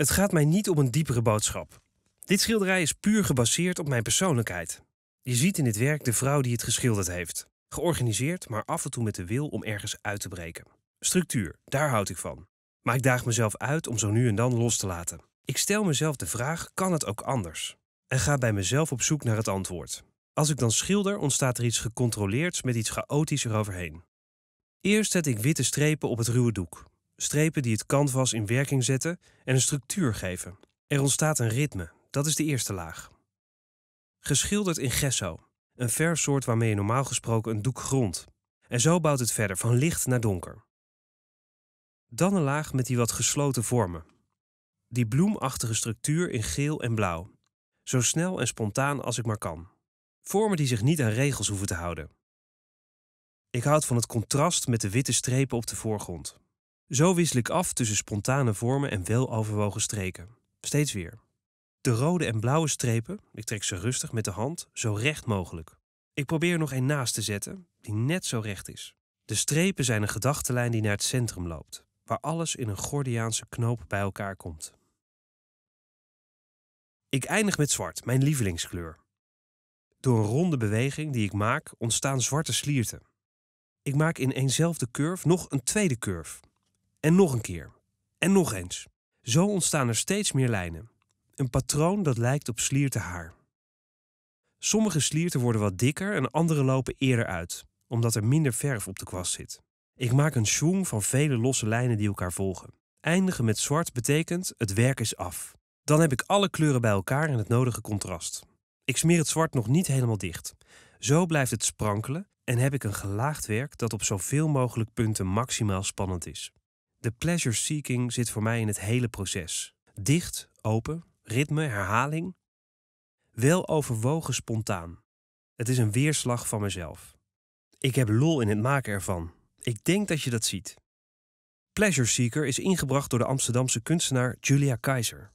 Het gaat mij niet om een diepere boodschap. Dit schilderij is puur gebaseerd op mijn persoonlijkheid. Je ziet in dit werk de vrouw die het geschilderd heeft. Georganiseerd, maar af en toe met de wil om ergens uit te breken. Structuur, daar houd ik van. Maar ik daag mezelf uit om zo nu en dan los te laten. Ik stel mezelf de vraag: kan het ook anders? En ga bij mezelf op zoek naar het antwoord. Als ik dan schilder, ontstaat er iets gecontroleerds met iets chaotisch eroverheen. Eerst zet ik witte strepen op het ruwe doek strepen die het canvas in werking zetten en een structuur geven. Er ontstaat een ritme, dat is de eerste laag. Geschilderd in gesso, een verfsoort waarmee je normaal gesproken een doek grond. En zo bouwt het verder, van licht naar donker. Dan een laag met die wat gesloten vormen. Die bloemachtige structuur in geel en blauw. Zo snel en spontaan als ik maar kan. Vormen die zich niet aan regels hoeven te houden. Ik houd van het contrast met de witte strepen op de voorgrond. Zo wissel ik af tussen spontane vormen en weloverwogen streken. Steeds weer. De rode en blauwe strepen, ik trek ze rustig met de hand, zo recht mogelijk. Ik probeer er nog een naast te zetten, die net zo recht is. De strepen zijn een gedachtenlijn die naar het centrum loopt, waar alles in een Gordiaanse knoop bij elkaar komt. Ik eindig met zwart, mijn lievelingskleur. Door een ronde beweging die ik maak, ontstaan zwarte slierten. Ik maak in eenzelfde curve nog een tweede curve, en nog een keer. En nog eens. Zo ontstaan er steeds meer lijnen. Een patroon dat lijkt op haar. Sommige slierten worden wat dikker en andere lopen eerder uit, omdat er minder verf op de kwast zit. Ik maak een schoen van vele losse lijnen die elkaar volgen. Eindigen met zwart betekent het werk is af. Dan heb ik alle kleuren bij elkaar en het nodige contrast. Ik smeer het zwart nog niet helemaal dicht. Zo blijft het sprankelen en heb ik een gelaagd werk dat op zoveel mogelijk punten maximaal spannend is. De pleasure seeking zit voor mij in het hele proces. Dicht, open, ritme, herhaling. Wel overwogen spontaan. Het is een weerslag van mezelf. Ik heb lol in het maken ervan. Ik denk dat je dat ziet. Pleasure Seeker is ingebracht door de Amsterdamse kunstenaar Julia Keizer.